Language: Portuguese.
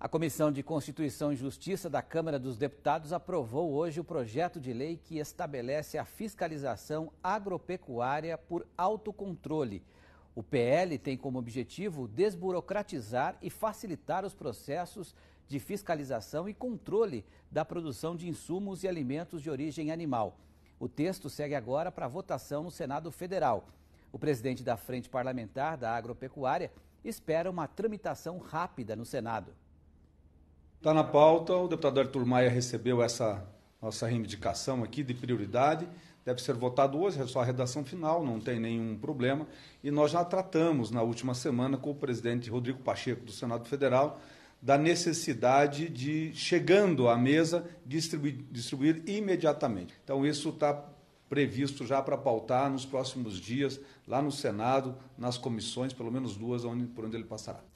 A Comissão de Constituição e Justiça da Câmara dos Deputados aprovou hoje o projeto de lei que estabelece a fiscalização agropecuária por autocontrole. O PL tem como objetivo desburocratizar e facilitar os processos de fiscalização e controle da produção de insumos e alimentos de origem animal. O texto segue agora para votação no Senado Federal. O presidente da Frente Parlamentar da Agropecuária espera uma tramitação rápida no Senado. Está na pauta, o deputado Arthur Maia recebeu essa nossa reivindicação aqui de prioridade, deve ser votado hoje, é só a redação final, não tem nenhum problema. E nós já tratamos na última semana com o presidente Rodrigo Pacheco do Senado Federal da necessidade de, chegando à mesa, distribuir, distribuir imediatamente. Então, isso está previsto já para pautar nos próximos dias, lá no Senado, nas comissões, pelo menos duas, onde, por onde ele passará.